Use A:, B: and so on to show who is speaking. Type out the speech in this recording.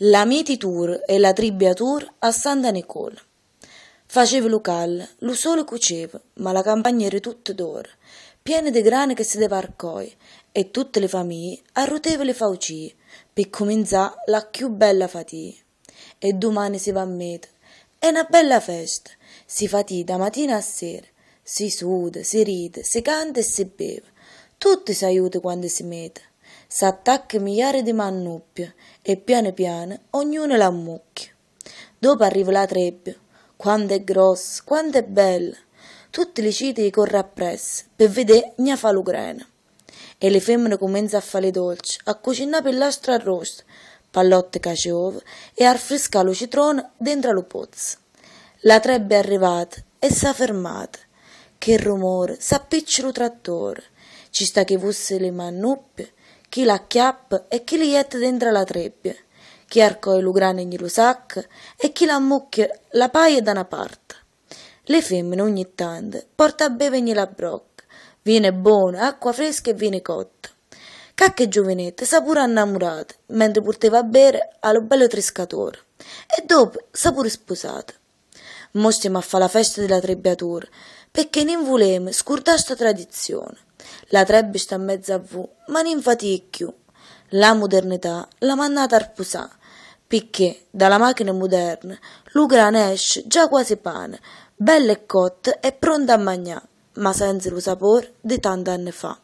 A: la Miti Tour e la Tribbia Tour a Santa Nicola. Faceva lu cal, lu sole cucev, ma la campagna era tutta d'or, piena di grani che si devarcoi, e tutte le famiglie arruteve le fauci, per cominciare la più bella fatia. E domani si va a met, è una bella festa, si fatì da mattina a sera, si suda, si ride, si canta e si beve, tutti si aiuta quando si mette s'attacca migliaia di mannubbie e piano piano ognuno la l'ammucchia. Dopo arriva la trebbia, quanto è grossa, quanto è bella. Tutti le citi corre appresso per vedere gna fa l'ugrena. E le femmine cominciano a fare dolci, a cucinare pillastra arrosto, pallotte caciove e a frescare lo citrone dentro lo pozzo. La trebbia è arrivata e si è fermata. Che rumore, si s'appiccia lo trattore. Ci sta che fosse le mannuppe chi la l'acchiappa e chi li jette dentro la trebbia, chi arcò i lugrani e gli lusacca e chi la mucchia la paia da una parte. Le femmine ogni tanto porta a beve la brocca, viene buona, acqua fresca e viene cotta. Cacche giovinette sa pure innamorate, mentre portava a bere allo bello trescatore, e dopo sa pure sposata. Mo stiamo a fa la festa della trebbiatura, perché non volemo scordare questa tradizione. La trebbe sta mezza a voi, ma non faticchio. La modernità la mannata arpusà, picché dalla macchina moderna lucra esce già quasi pane, bella e cotta e pronta a mangiare, ma senza lo sapore di tanti anni fa.